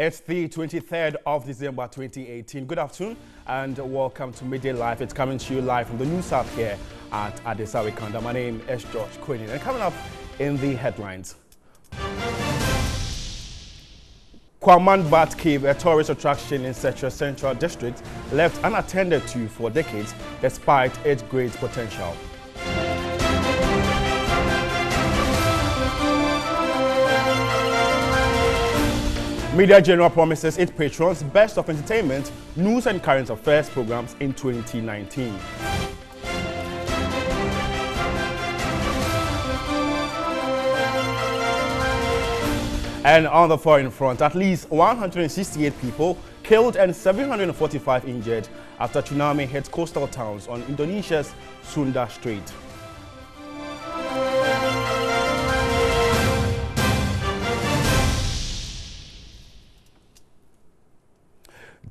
It's the 23rd of December 2018. Good afternoon and welcome to Midday Live. It's coming to you live from the news South here at Adesawe Kanda. My name is George Quinn. And coming up in the headlines. Kwaman Bat Cave, a tourist attraction in Setra Central District, left unattended to for decades despite its great potential. Media General promises its patrons best of entertainment, news and current affairs programs in 2019. And on the foreign front, at least 168 people killed and 745 injured after tsunami hit coastal towns on Indonesia's Sunda Strait.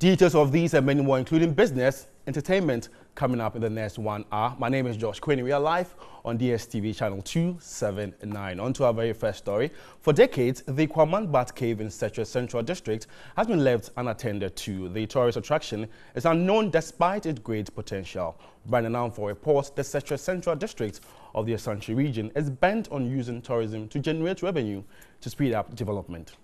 Details of these and many more, including business, entertainment, coming up in the next one hour. My name is Josh Quinn. We are live on DSTV channel 279. On to our very first story. For decades, the Kwaman Bat Cave in Setra Central District has been left unattended to. The tourist attraction is unknown despite its great potential. Brandon for reports the Setra Central District of the Asante region is bent on using tourism to generate revenue to speed up development.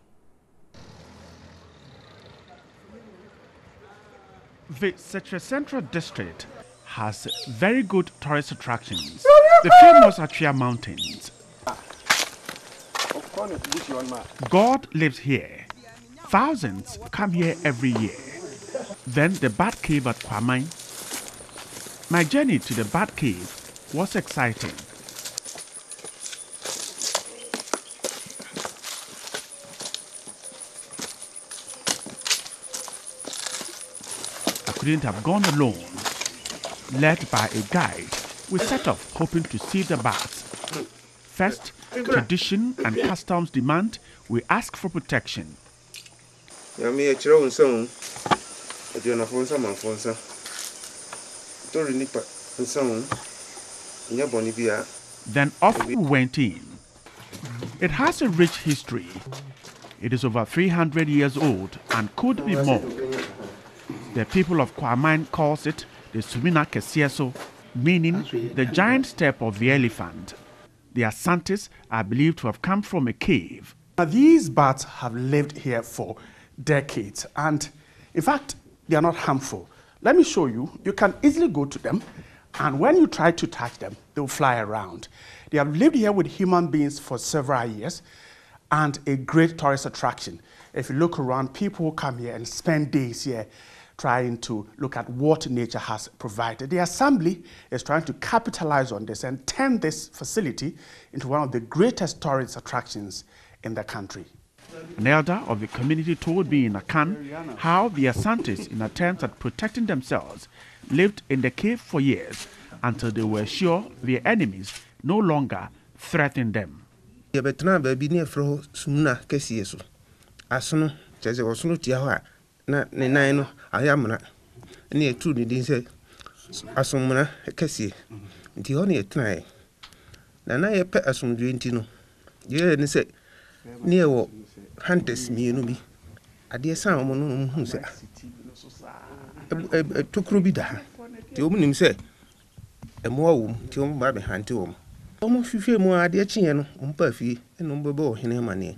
The Setra district has very good tourist attractions. the famous Achia Mountains. God lives here. Thousands come here every year. Then the Bat Cave at Kwame. My journey to the Bat Cave was exciting. couldn't have gone alone. Led by a guide, we set off hoping to see the bats. First, tradition and customs demand we ask for protection. Then off we went in. It has a rich history. It is over 300 years old and could be more the people of Kwamine calls it the Sumina Kesieso, meaning the giant step of the elephant. The Asantes are believed to have come from a cave. Now, these bats have lived here for decades, and in fact, they are not harmful. Let me show you. You can easily go to them, and when you try to touch them, they will fly around. They have lived here with human beings for several years, and a great tourist attraction. If you look around, people come here and spend days here trying to look at what nature has provided. The Assembly is trying to capitalize on this and turn this facility into one of the greatest tourist attractions in the country. An elder of the community told me in Akan how the Asantes, in attempts at protecting themselves, lived in the cave for years until they were sure their enemies no longer threatened them. ayamena ne yɛtoo ne din sɛ asommena kɛseɛ nti hɔ ne yɛ na na yɛ yɛpɛ asomdwoe nti no yɛyɛ ne sɛ ne wɔ hantɛs mmienu bi adeɛ san ɔmo no ɔmo hu sɛ tokuro bi da ha nti ɔmo nim sɛ mmoa wɔm mu nti ɔmo ba bɛhante wɔ mu ɔmo fifie mu a adeɛ kyeeɛ no ɔmo pa fie ɛna ɔmo bɛbɛ ɔhene amaneɛ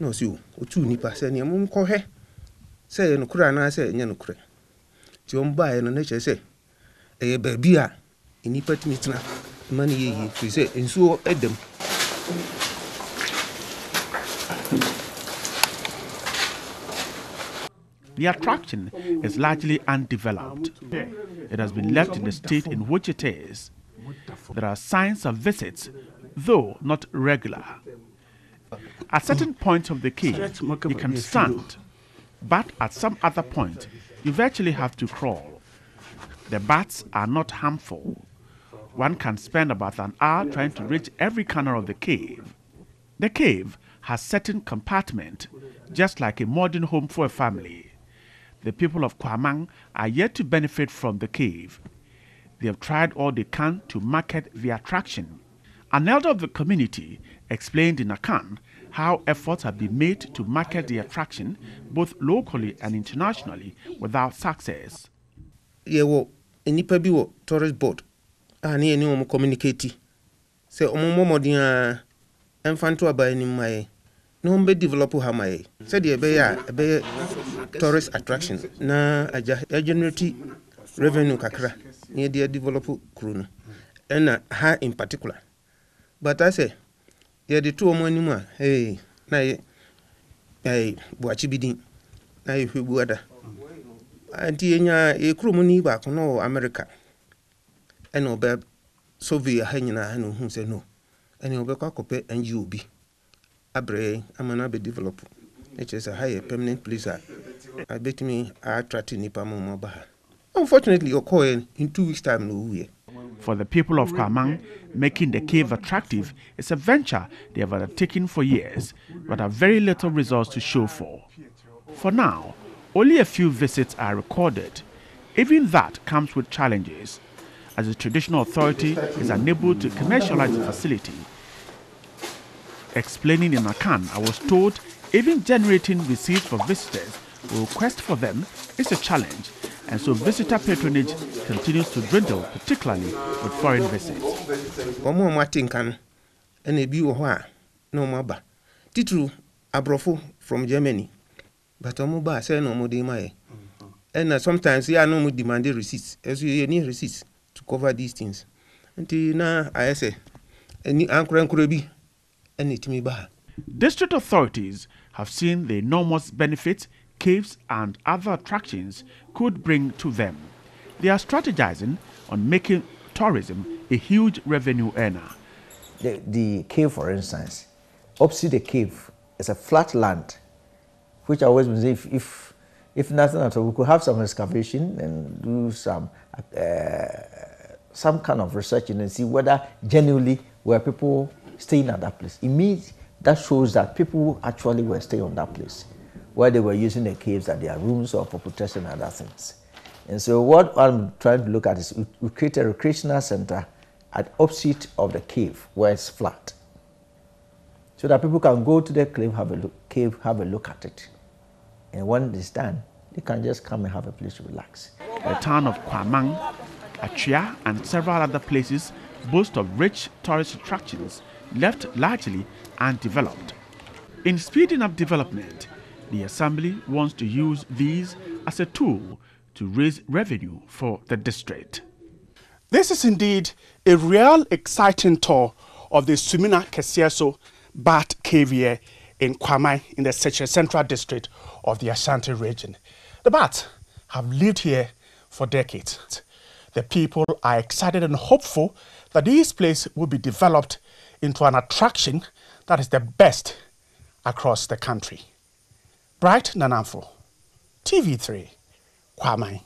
na ɔsi o otu nipa sɛ nea ɔmo kɔhɛ sɛ ɛyɛ nokorɛ anaasɛ ɛnyɛ nokorɛ nti no na sɛ ɛyɛ baabi a nnipa tumi tena ma no yɛ yie firi sɛ nsuo The attraction is largely undeveloped. It has been left in the state in which it is. There are signs of visits, though not regular. At certain points of the cave, you can stand but at some other point, you virtually have to crawl. The bats are not harmful. One can spend about an hour trying to reach every corner of the cave. The cave has certain compartment, just like a modern home for a family. The people of Kwamang are yet to benefit from the cave. They have tried all they can to market the attraction. An elder of the community explained in Akan how efforts have been made to market the attraction both locally and internationally without success. yɛwɔ nnipa bi wɔ tourist board a ne yɛne wɔn communicate sɛ wɔn mmɔmɔden a ɛmfa nto aban anim ma yɛ na wɔn bɛdevelop ha ma yɛ sɛdeɛ ɛbɛyɛ a ɛbɛyɛ tourist attraction na agya ɛgenerate revenue kakra na yɛde ɛdevelop kuro no ɛna ha in particular but I say yɛde too ɔmo anim a hey, na yɛ hey, boakye bi din na yɛhwɛ bu ada nti yɛnya yɛkurom ni baako na amerika ɛna ɔbɛ ha nyinaa na ɔhu sɛ no ɛne ɔbɛkɔ akɔpɛ ngo bi abrɛ ama kyerɛ sɛ ha yɛ permanent place a abɛtumi atrate nnipa ma ɔmo ha unfortunately ɔkɔɔɛ in two weeks time na for the people of Kamang, making the cave attractive is a venture they have undertaken for years, but have very little results to show for. For now, only a few visits are recorded. Even that comes with challenges, as the traditional authority is unable to commercialize the facility. Explaining in Akan, I was told even generating receipts for visitors requests request for them is a challenge and so visitor patronage continues to dwindle, particularly with foreign visits. Wɔn a wɔate nka no, ɛna ebi wɔ hɔ a na wɔn aba. Titiri from Germany, but wɔn ba sɛ na wɔde ma yɛ. Ɛna sometimes yɛ a na wɔn demand receipts, As you need receipts to cover these things. Nti na ayɛ sɛ, ɛni ankorankora bi ɛna etimi ba District authorities have seen the enormous benefits. caves, and other attractions could bring to them. They are strategizing on making tourism a huge revenue earner. The, the cave, for instance, opposite the cave is a flat land, which I always means if, if, if nothing at all, we could have some excavation and do some, uh, some kind of research and see whether genuinely were people staying at that place. It means that shows that people actually were staying on that place where they were using the caves as their rooms or for protection and other things. And so what I'm trying to look at is we create a recreational center at opposite of the cave where it's flat. So that people can go to the cave, have a look, cave, have a look at it. And when it's done, they can just come and have a place to relax. The town of Kwamang, Achia, and several other places boast of rich tourist attractions left largely undeveloped. In speeding up development, the Assembly wants to use these as a tool to raise revenue for the district. This is indeed a real exciting tour of the Sumina Kesieso Bat here in Kwamai in the Central District of the Ashanti region. The bats have lived here for decades. The people are excited and hopeful that this place will be developed into an attraction that is the best across the country. Right, Nanafo. TV3, Kwame.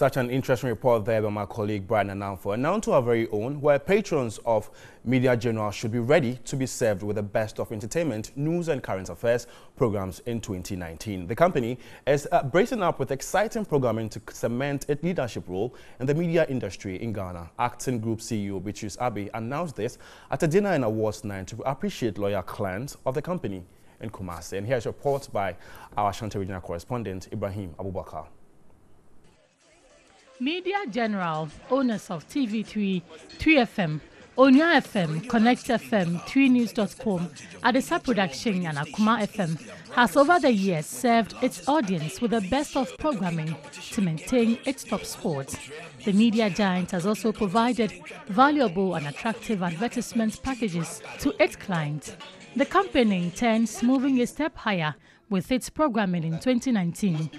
Such an interesting report there by my colleague Brian Ananfo, And now to our very own, where patrons of Media General should be ready to be served with the best of entertainment, news and current affairs programs in 2019. The company is uh, bracing up with exciting programming to cement its leadership role in the media industry in Ghana. Acting Group CEO Beatrice Abbey announced this at a dinner and awards night to appreciate loyal clients of the company in Kumasi. And here's a report by our Shanta regional correspondent, Ibrahim Abubakar. Media General, owners of TV3, 3FM, Onya FM, Connect FM, 3news.com, Adisa Production, and Akuma FM has over the years served its audience with the best of programming to maintain its top spot. The media giant has also provided valuable and attractive advertisement packages to its clients. The company intends moving a step higher with its programming in 2019.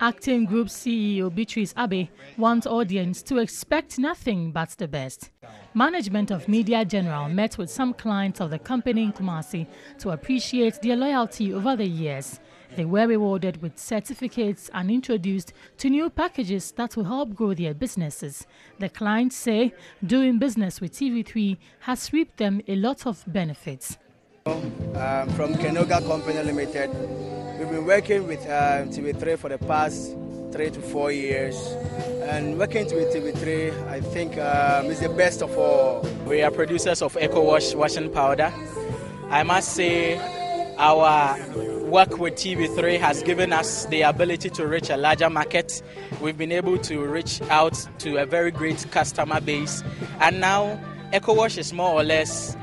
Acting Group CEO Beatrice Abe wants audience to expect nothing but the best. Management of Media General met with some clients of the company in Kumasi to appreciate their loyalty over the years. They were rewarded with certificates and introduced to new packages that will help grow their businesses. The clients say doing business with TV3 has reaped them a lot of benefits. Um, from Kenoga Company Limited. We've been working with uh, TV3 for the past three to four years. And working with TV3, I think, um, is the best of all. We are producers of Eco Wash washing powder. I must say, our work with TV3 has given us the ability to reach a larger market. We've been able to reach out to a very great customer base. And now, Eco Wash is more or less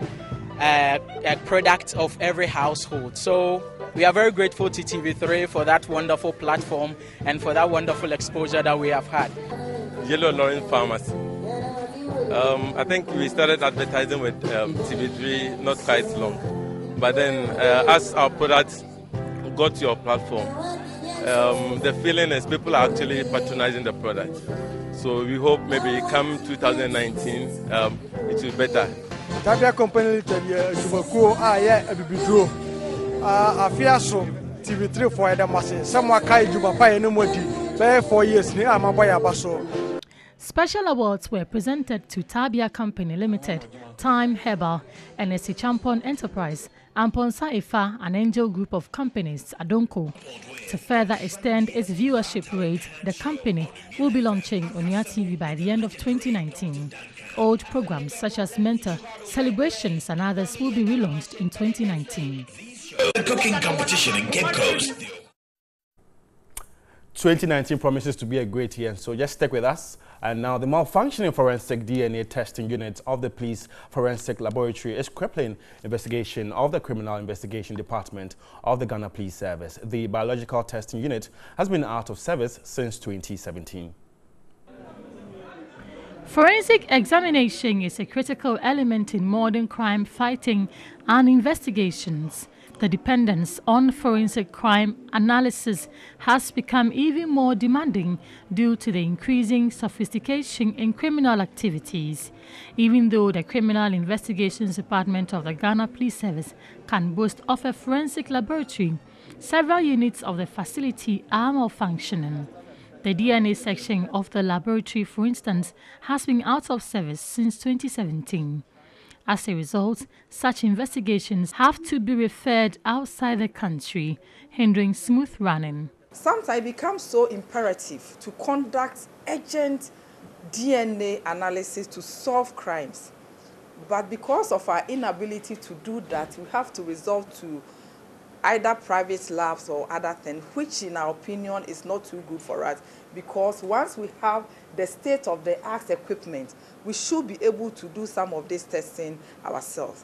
uh, a product of every household. So we are very grateful to TV3 for that wonderful platform and for that wonderful exposure that we have had. Yellow Lawrence Farmers. Um, I think we started advertising with um, TV3 not quite long, but then uh, as our product got to your platform, um, the feeling is people are actually patronizing the product. So we hope maybe come 2019 um, it will be better. Tabia company tabia tubakuo eh, a ah, yɛ abibiduro ah, afia so tv3 for yɛdɛ eh, mo ase sɛ mo aka adwuma pa yɛ ne mu adi bɛyɛ four years ne amabɔ yɛ aba so Special awards were presented to Tabia Company Limited, Time Herbal, NSC Champon Enterprise, Amponsa Ifa, an angel group of companies, Adonko. To further extend its viewership rate, the company will be launching Onya TV by the end of 2019. Old programs such as mentor celebrations and others will be relaunched in 2019. The cooking competition in Cape Coast. 2019 promises to be a great year, so just stick with us. And now the malfunctioning forensic DNA testing unit of the police forensic laboratory is crippling investigation of the criminal investigation department of the Ghana Police Service. The biological testing unit has been out of service since 2017. Forensic examination is a critical element in modern crime fighting and investigations. The dependence on forensic crime analysis has become even more demanding due to the increasing sophistication in criminal activities. Even though the Criminal Investigations Department of the Ghana Police Service can boast of a forensic laboratory, several units of the facility are malfunctioning. The DNA section of the laboratory, for instance, has been out of service since 2017. As a result, such investigations have to be referred outside the country, hindering smooth running. Sometimes it becomes so imperative to conduct urgent DNA analysis to solve crimes. But because of our inability to do that, we have to resort to either private labs or other things, which in our opinion is not too good for us because once we have the state of the art equipment, we should be able to do some of this testing ourselves.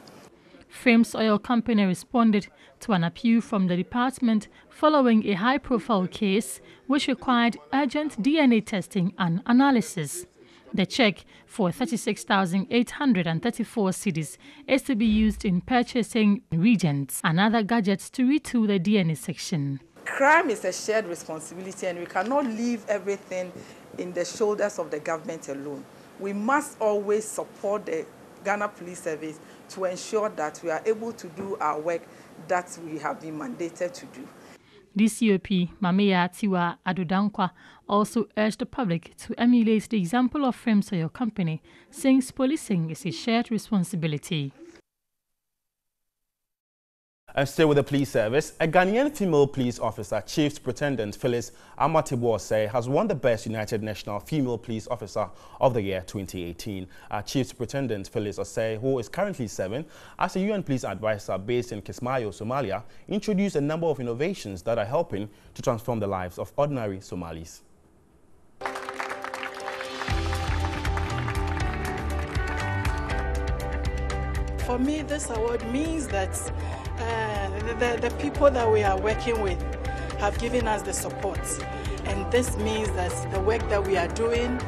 Fames Oil Company responded to an appeal from the department following a high profile case which required urgent DNA testing and analysis. The check for 36,834 cedis is to be used in purchasing reagents and other gadgets to retool the DNA section. Crime is a shared responsibility and we cannot leave everything in the shoulders of the government alone. We must always support the Ghana Police Service to ensure that we are able to do our work that we have been mandated to do. DCOP Mameya Tiwa Adodankwa also urged the public to emulate the example of your Company, since policing is a shared responsibility. And uh, still with the police service, a Ghanaian female police officer, Chief Superintendent Phyllis Amatibose, has won the Best United National Female Police Officer of the year 2018. Uh, Chief Superintendent Phyllis Osei, who is currently serving as a UN Police Advisor based in Kismayo, Somalia, introduced a number of innovations that are helping to transform the lives of ordinary Somalis. For me, this award means that uh, the, the people that we are working with have given us the support. And this means that the work that we are doing,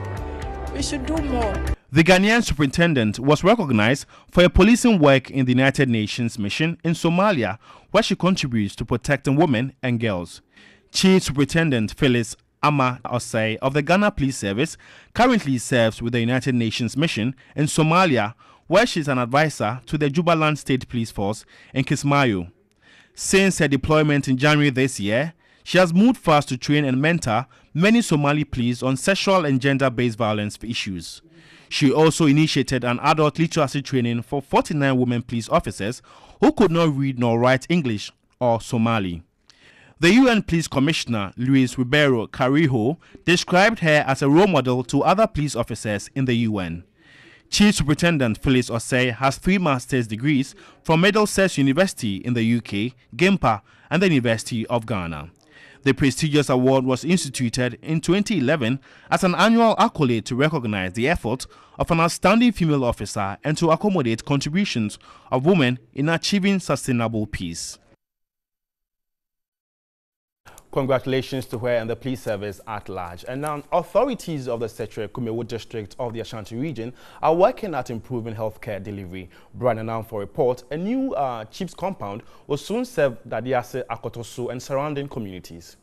we should do more. The Ghanaian superintendent was recognized for her policing work in the United Nations mission in Somalia, where she contributes to protecting women and girls. Chief Superintendent Phyllis Ama Osei of the Ghana Police Service currently serves with the United Nations mission in Somalia, where she's an advisor to the Jubaland State Police Force in Kismayo. Since her deployment in January this year, she has moved fast to train and mentor many Somali police on sexual and gender based violence issues. She also initiated an adult literacy training for 49 women police officers who could not read nor write English or Somali. The UN Police Commissioner Luis Ribeiro Carijo, described her as a role model to other police officers in the UN. Chief Superintendent Phyllis Osei has three master's degrees from Middlesex University in the UK, GEMPA, and the University of Ghana. The prestigious award was instituted in 2011 as an annual accolade to recognize the effort of an outstanding female officer and to accommodate contributions of women in achieving sustainable peace. Congratulations to her and the police service at large. And now authorities of the Setre Kumewo district of the Ashanti region are working at improving healthcare delivery. Brian announced for report, a new uh, chief's compound will soon serve Dadiase, Akotosu and surrounding communities.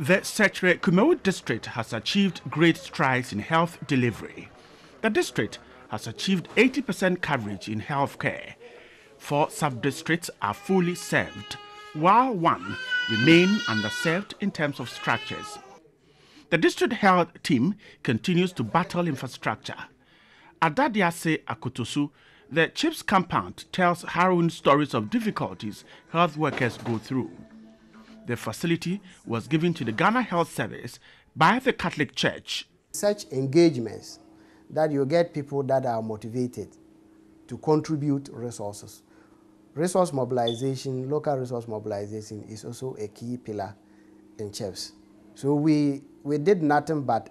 The Setre Kumewo district has achieved great strides in health delivery. The district has achieved 80% coverage in healthcare. Four sub-districts are fully served, while one remain underserved in terms of structures. The district health team continues to battle infrastructure. Adadiase Akutusu, the chips compound, tells harrowing stories of difficulties health workers go through. The facility was given to the Ghana Health Service by the Catholic Church. Such engagements that you get people that are motivated to contribute resources. Resource mobilization, local resource mobilization is also a key pillar in CHEPS. So we, we did nothing but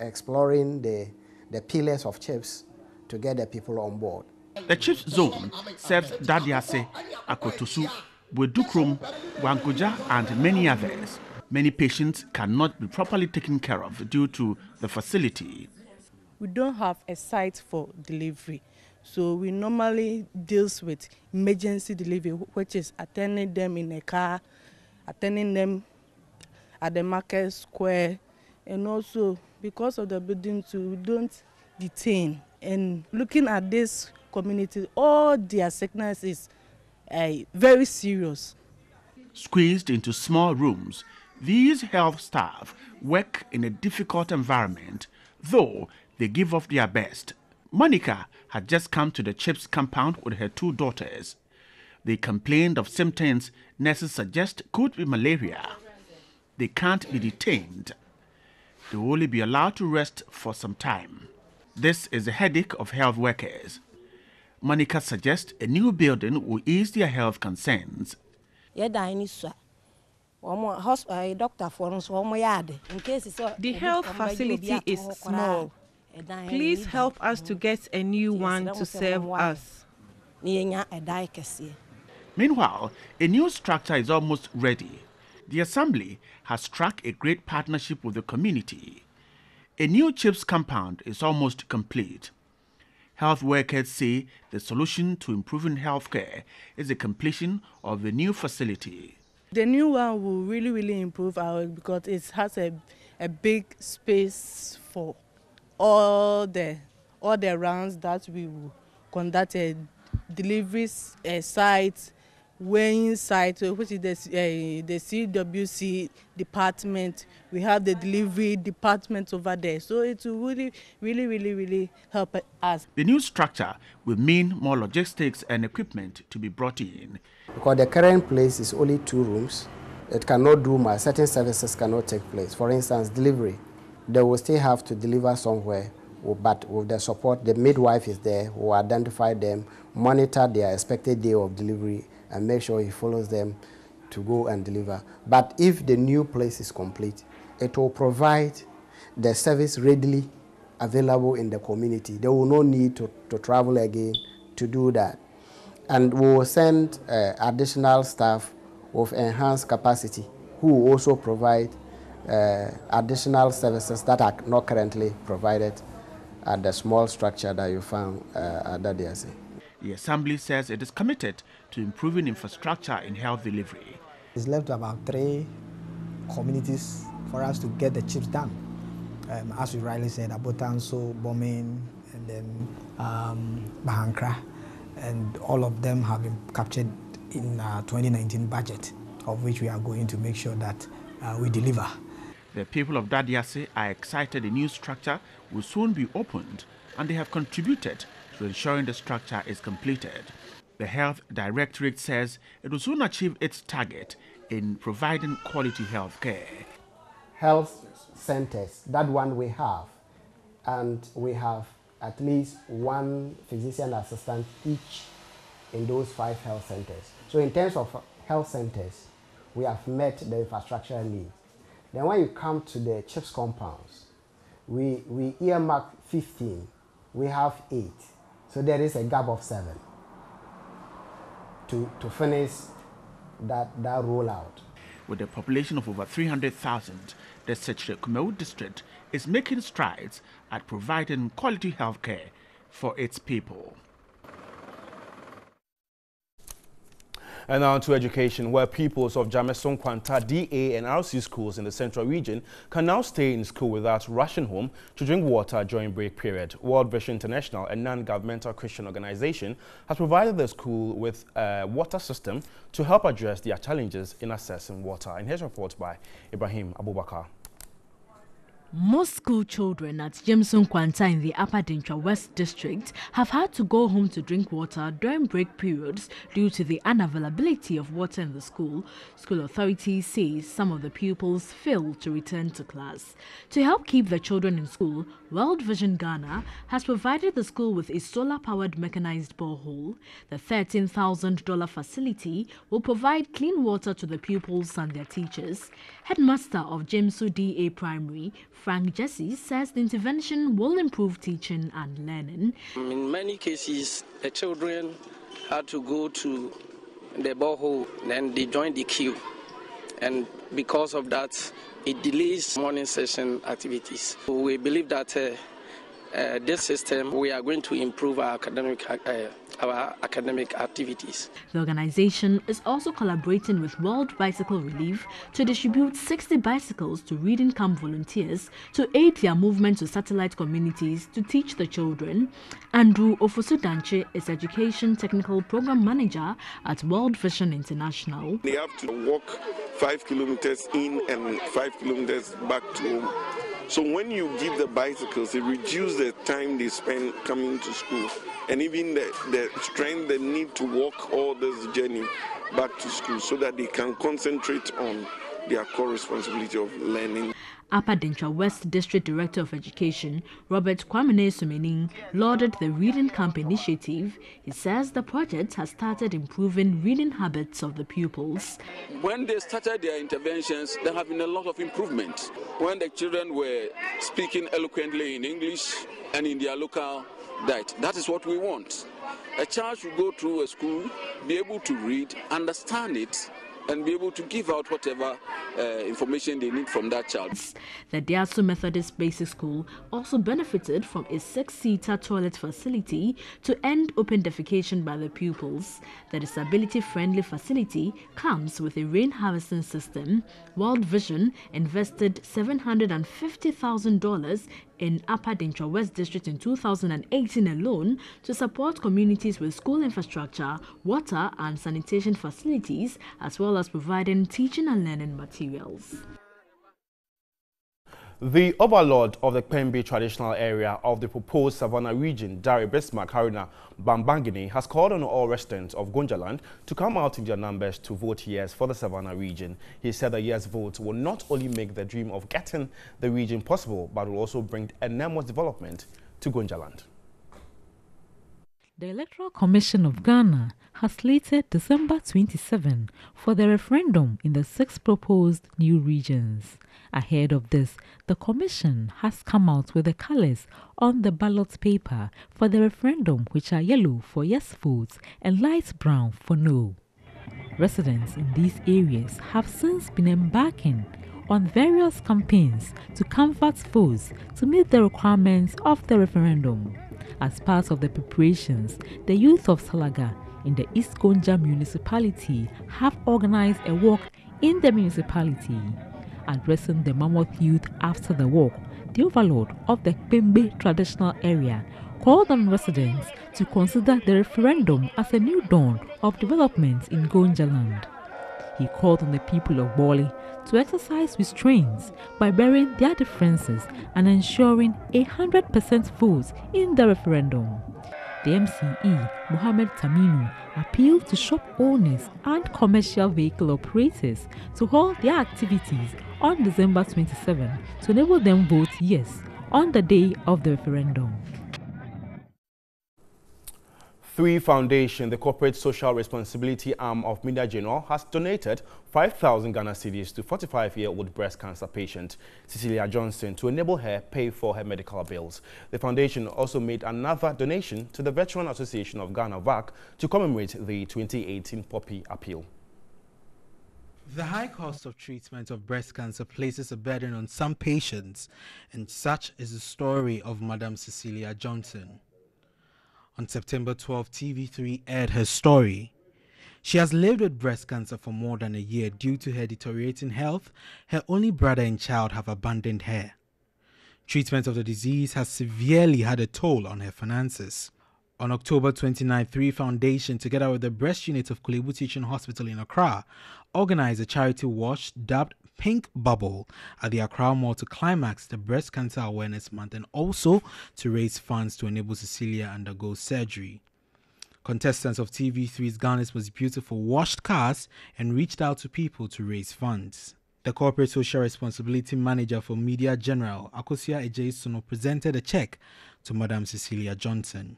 exploring the, the pillars of CHEPS to get the people on board. The CHEPS zone serves Dadiase, Akotosu, Wedukrum, Wanguja, and many others. Many patients cannot be properly taken care of due to the facility we don't have a site for delivery. So we normally deals with emergency delivery, which is attending them in a car, attending them at the market square, and also because of the building too, we don't detain. And looking at this community, all their sickness is uh, very serious. Squeezed into small rooms, these health staff work in a difficult environment, though they give off their best. Monica had just come to the Chips compound with her two daughters. They complained of symptoms nurses suggest could be malaria. They can't be detained. They will only be allowed to rest for some time. This is a headache of health workers. Monica suggests a new building will ease their health concerns. Uh, the health facility is small. Please help us to get a new one to serve us. Meanwhile, a new structure is almost ready. The Assembly has struck a great partnership with the community. A new chips compound is almost complete. Health workers say the solution to improving healthcare is the completion of the new facility. The new one will really, really improve our because it has a, a big space for all the all the rounds that we conducted, eh, delivery uh, eh, sites, weighing sites, eh, which is the, uh, the CWC department. We have the delivery department over there. So it will really, really, really, really help us. The new structure will mean more logistics and equipment to be brought in. Because the current place is only two rooms, it cannot do much. Certain services cannot take place. For instance, delivery they will still have to deliver somewhere, but with the support, the midwife is there who identify them, monitor their expected day of delivery, and make sure he follows them to go and deliver. But if the new place is complete, it will provide the service readily available in the community. There will no need to, to travel again to do that. And we will send uh, additional staff of enhanced capacity who will also provide uh, additional services that are not currently provided at the small structure that you found uh, at the DSA. The Assembly says it is committed to improving infrastructure in health delivery. It's left to about three communities for us to get the chips done. Um, as you rightly said, Abotanso, Bomin, and then um, Bahankra, and all of them have been captured in uh, 2019 budget, of which we are going to make sure that uh, we deliver. The people of Dadiase are excited the new structure will soon be opened and they have contributed to ensuring the structure is completed. The Health Directorate says it will soon achieve its target in providing quality health care. Health centers, that one we have, and we have at least one physician assistant each in those five health centers. So in terms of health centers, we have met the infrastructure need. Then when you come to the chips compounds, we, we earmark 15, we have 8. So there is a gap of 7 to, to finish that, that rollout. With a population of over 300,000, the Sechere Kumeu district is making strides at providing quality health care for its people. And now to education, where pupils of Jameson Kwanta DA and RC schools in the central region can now stay in school without rushing home to drink water during break period. World Vision International, a non-governmental Christian organization, has provided the school with a water system to help address their challenges in accessing water. And here's a report by Ibrahim Abubakar. Most school children at Jameson Kwanta in the Upper Dintra West District have had to go home to drink water during break periods due to the unavailability of water in the school. School authorities say some of the pupils fail to return to class. To help keep the children in school, World Vision Ghana has provided the school with a solar-powered mechanized borehole. The $13,000 facility will provide clean water to the pupils and their teachers. Headmaster of Jamesu DA Primary, Frank Jesse, says the intervention will improve teaching and learning. In many cases, the children had to go to the borehole, then they join the queue. And because of that, it delays morning session activities. So we believe that uh, uh, this system, we are going to improve our academic uh, our academic activities. The organization is also collaborating with World Bicycle Relief to distribute 60 bicycles to reading camp volunteers to aid their movement to satellite communities to teach the children. Andrew Ofosudanche is Education Technical Program Manager at World Vision International. They have to walk five kilometers in and five kilometers back to home so when you give the bicycles, it reduces the time they spend coming to school and even the, the strength they need to walk all this journey back to school so that they can concentrate on their core responsibility of learning. Upper Dentra West District Director of Education, Robert Kwamene Sumening, lauded the Reading Camp initiative. He says the project has started improving reading habits of the pupils. When they started their interventions, there have been a lot of improvement. When the children were speaking eloquently in English and in their local dialect, that is what we want. A child should go through a school, be able to read, understand it, and be able to give out whatever uh, information they need from that child. The Diasu Methodist Basic School also benefited from a six-seater toilet facility to end open defecation by the pupils. The disability-friendly facility comes with a rain harvesting system. World Vision invested $750,000 in Upper Dintra West District in 2018 alone to support communities with school infrastructure, water and sanitation facilities, as well as providing teaching and learning materials. The overlord of the Pembe traditional area of the proposed Savannah region, Dari Bismarck Karuna Bambangini, has called on all residents of Gunjaland to come out in their numbers to vote yes for the Savannah region. He said the yes vote will not only make the dream of getting the region possible, but will also bring enormous development to Gunjaland. The Electoral Commission of Ghana has slated December 27 for the referendum in the six proposed new regions. Ahead of this, the Commission has come out with the colours on the ballot paper for the referendum, which are yellow for yes votes and light brown for no. Residents in these areas have since been embarking on various campaigns to comfort foes to meet the requirements of the referendum. As part of the preparations, the youth of Salaga in the East Gonja municipality have organized a walk in the municipality addressing the Mammoth youth after the walk, the overlord of the Pembe traditional area called on residents to consider the referendum as a new dawn of development in Gonjaland. He called on the people of Bali to exercise restraints by burying their differences and ensuring a 100% votes in the referendum the MCE, Mohamed Taminu, appealed to shop owners and commercial vehicle operators to halt their activities on December 27 to enable them vote yes on the day of the referendum. Three Foundation, the corporate social responsibility arm of Media General, has donated 5,000 Ghana cedis to 45-year-old breast cancer patient Cecilia Johnson to enable her pay for her medical bills. The foundation also made another donation to the Veteran Association of Ghana, VAC, to commemorate the 2018 Poppy Appeal. The high cost of treatment of breast cancer places a burden on some patients, and such is the story of Madame Cecilia Johnson. On September 12, TV3 aired her story. She has lived with breast cancer for more than a year due to her deteriorating health. Her only brother and child have abandoned her. Treatment of the disease has severely had a toll on her finances. On October 29, Three Foundation, together with the Breast Unit of Kulebu Teaching Hospital in Accra, organized a charity wash dubbed pink bubble at the Accra Mall to climax the Breast Cancer Awareness Month and also to raise funds to enable Cecilia undergo surgery. Contestants of TV3's Garnet was Beautiful washed cars and reached out to people to raise funds. The Corporate Social Responsibility Manager for Media General, Akosia Ejay Suno, presented a check to Madam Cecilia Johnson.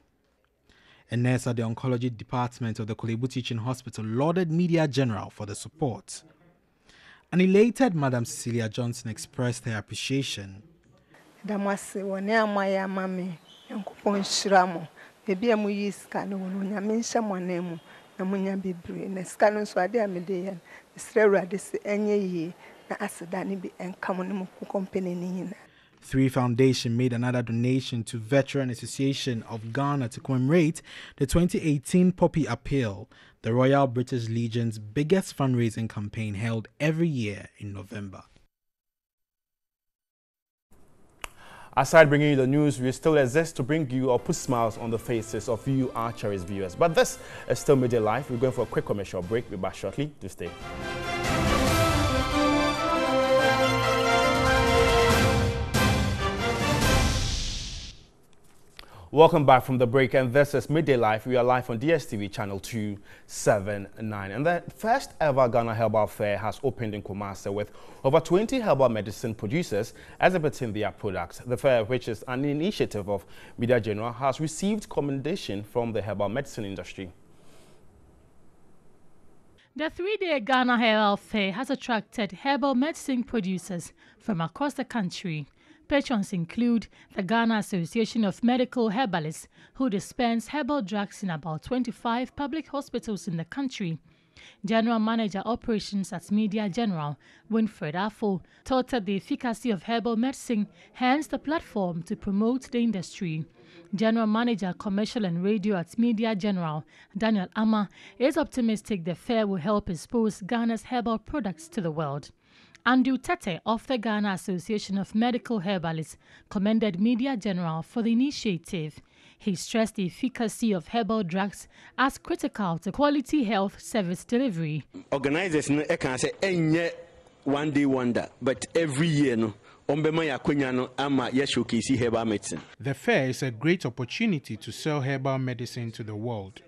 A nurse at the oncology department of the Kolebu Teaching Hospital lauded Media General for the support. An elated Madam Cecilia Johnson expressed her appreciation. Three Foundation made another donation to Veteran Association of Ghana to commemorate the 2018 Poppy Appeal the Royal British Legion's biggest fundraising campaign held every year in November. Aside bringing you the news, we still exist to bring you or put smiles on the faces of you, our cherished viewers. But this is still Media Life. We're going for a quick commercial break. We'll be back shortly. Do stay. Welcome back from the break, and this is Midday Life. We are live on DSTV Channel 279. And the first ever Ghana Herbal Fair has opened in Kumasi with over 20 herbal medicine producers exhibiting their products. The fair, which is an initiative of Media General, has received commendation from the herbal medicine industry. The three-day Ghana Herbal Fair has attracted herbal medicine producers from across the country Patrons include the Ghana Association of Medical Herbalists, who dispense herbal drugs in about 25 public hospitals in the country. General Manager Operations at Media General, Winfred Affo, taught the efficacy of herbal medicine, hence the platform to promote the industry. General Manager Commercial and Radio at Media General, Daniel Ama, is optimistic the fair will help expose Ghana's herbal products to the world. Andrew Tete of the Ghana Association of Medical Herbalists commended Media General for the initiative. He stressed the efficacy of herbal drugs as critical to quality health service delivery. Organizers no eh, can say eh, one day wonder, but every year no the fair is a great opportunity to sell herbal medicine to the world.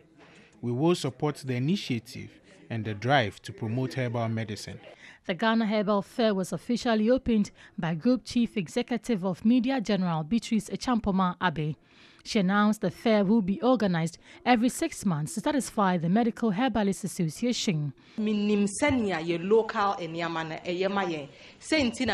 We will support the initiative and the drive to promote herbal medicine. The Ghana Herbal Fair was officially opened by Group Chief Executive of Media General Beatrice Echampoma Abe. She announced the fair will be organized every six months to satisfy the Medical Herbalists Association. Minim senia ye local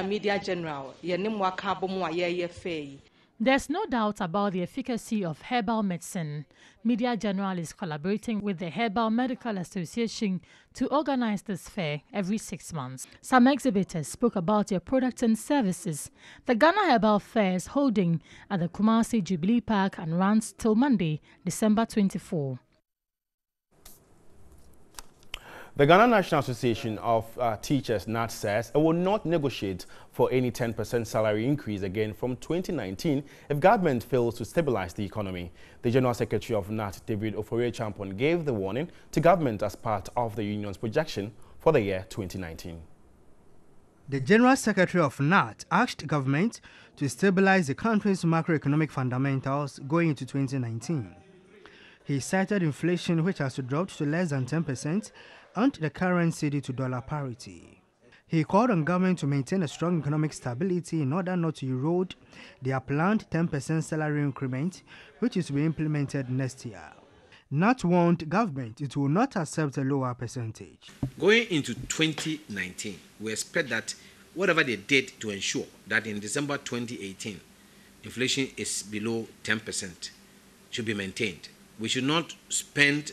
Media General ye nimwa ye ye there's no doubt about the efficacy of herbal medicine. Media General is collaborating with the Herbal Medical Association to organize this fair every six months. Some exhibitors spoke about their products and services. The Ghana Herbal Fair is holding at the Kumasi Jubilee Park and runs till Monday, December 24. The Ghana National Association of uh, Teachers, NAT, says it will not negotiate for any 10% salary increase again from 2019 if government fails to stabilize the economy. The General Secretary of NAT, David Ofori-Champon, gave the warning to government as part of the union's projection for the year 2019. The General Secretary of NAT asked government to stabilize the country's macroeconomic fundamentals going into 2019. He cited inflation, which has dropped to less than 10%, and the current cedi to dollar parity. He called on government to maintain a strong economic stability in order not to erode their planned 10% salary increment, which is to be implemented next year. Not warned government it will not accept a lower percentage. Going into 2019, we expect that whatever they did to ensure that in December 2018, inflation is below 10% should be maintained we should not spend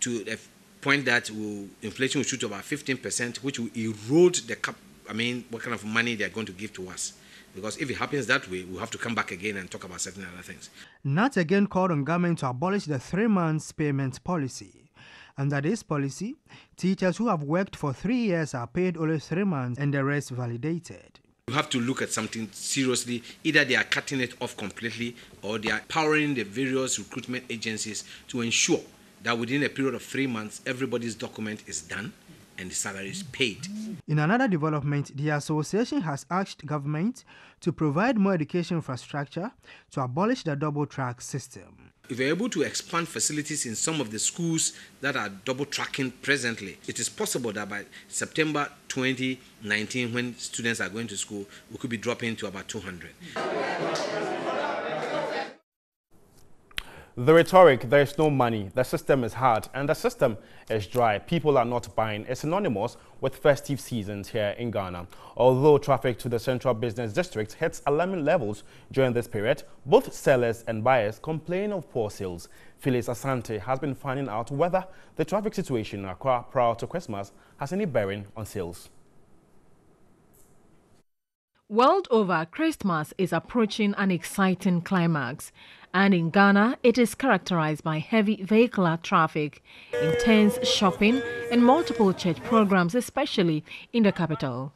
to the point that will, inflation will shoot about 15%, which will erode the cap, I mean, what kind of money they are going to give to us. Because if it happens that way, we'll have to come back again and talk about certain other things. Nat again called on government to abolish the three months payment policy. Under this policy, teachers who have worked for three years are paid only three months and the rest validated. You have to look at something seriously. Either they are cutting it off completely or they are powering the various recruitment agencies to ensure that within a period of three months, everybody's document is done and salaries paid. In another development, the association has asked government to provide more education infrastructure to abolish the double track system. If we're able to expand facilities in some of the schools that are double tracking presently, it is possible that by September 2019, when students are going to school, we could be dropping to about 200. The rhetoric, there is no money, the system is hard, and the system is dry. People are not buying. It's synonymous with festive seasons here in Ghana. Although traffic to the central business district hits alarming levels during this period, both sellers and buyers complain of poor sales. Phyllis Asante has been finding out whether the traffic situation in Accra prior to Christmas has any bearing on sales. World over, Christmas is approaching an exciting climax and in Ghana, it is characterized by heavy vehicular traffic, intense shopping, and multiple church programs, especially in the capital.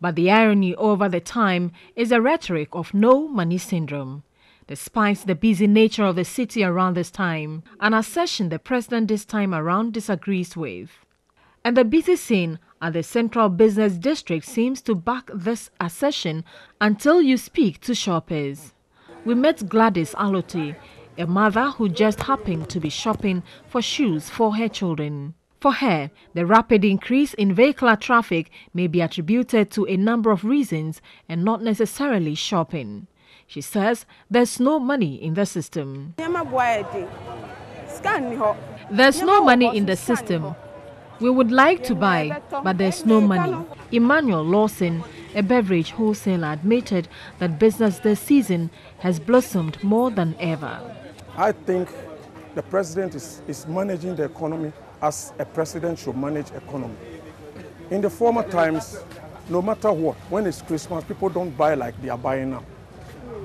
But the irony over the time is a rhetoric of no money syndrome. Despite the busy nature of the city around this time, an assertion the president this time around disagrees with. And the busy scene at the central business district seems to back this assertion until you speak to shoppers we met Gladys Aloti, a mother who just happened to be shopping for shoes for her children. For her, the rapid increase in vehicular traffic may be attributed to a number of reasons and not necessarily shopping. She says there's no money in the system. There's no money in the system. We would like to buy, but there's no money. Emmanuel Lawson, a beverage wholesaler, admitted that business this season has blossomed more than ever. I think the president is, is managing the economy as a president should manage economy. In the former times, no matter what, when it's Christmas, people don't buy like they are buying now.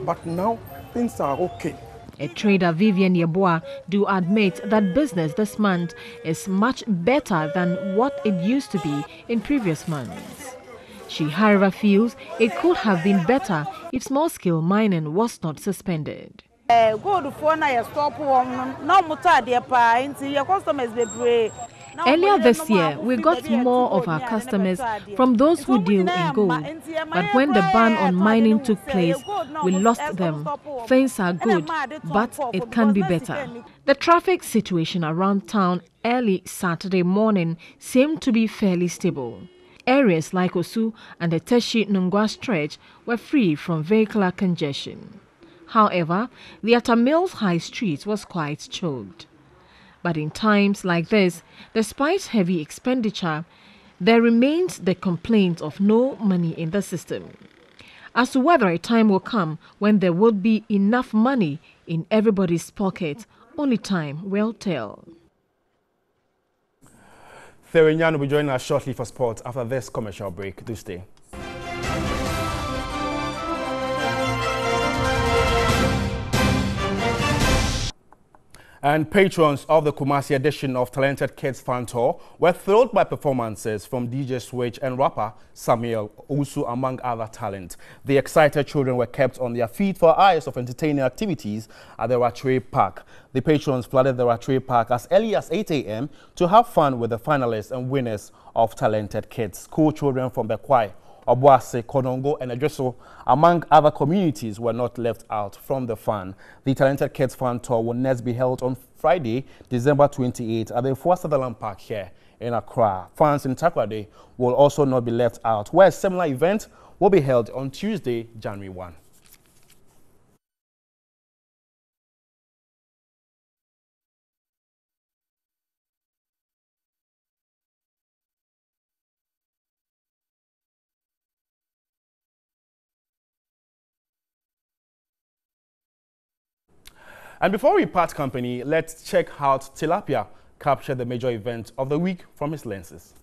But now, things are okay. A trader, Vivian Yabo, do admit that business this month is much better than what it used to be in previous months however, feels it could have been better if small-scale mining was not suspended. Eh, Earlier this year, we got more of our customers from those who deal in gold. But when the ban on eh, mining took eh, place, we lost them. Things are good, but it can be better. The traffic situation around town early Saturday morning seemed to be fairly stable areas like Osu and the Teshi Nungwa stretch were free from vehicular congestion. However, the Atamil's High Street was quite choked. But in times like this, despite heavy expenditure, there remains the complaint of no money in the system. As to whether a time will come when there will be enough money in everybody's pocket, only time will tell. Thereyan will be joining us shortly for sports after this commercial break. Do stay. And patrons of the Kumasi edition of Talented Kids Fan Tour were thrilled by performances from DJ Switch and rapper Samuel Usu, among other talent. The excited children were kept on their feet for hours of entertaining activities at the Rattray Park. The patrons flooded the Rattray Park as early as 8 a.m. to have fun with the finalists and winners of Talented Kids. School children from the choir Obuase, Konongo, and Adreso, among other communities, were not left out from the fun. The Talented Kids Fan Tour will next be held on Friday, December 28 at the Fua Sutherland Park here in Accra. Fans in Takwade will also not be left out, where a similar event will be held on Tuesday, January 1. And before we part company, let's check out Tilapia capture the major event of the week from his lenses.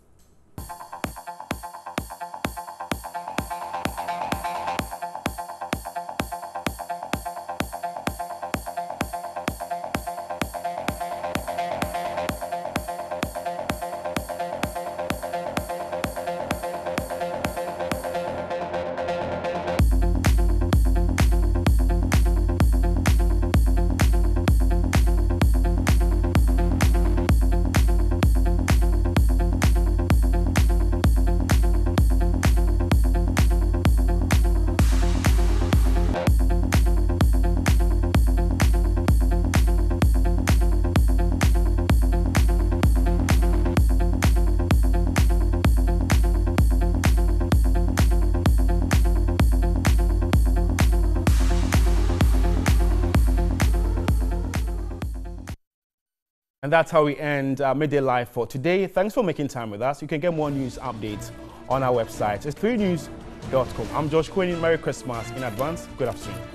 that's how we end uh, Midday Live for today. Thanks for making time with us. You can get more news updates on our website. It's 3news.com. I'm Josh Quinn. Merry Christmas in advance. Good afternoon.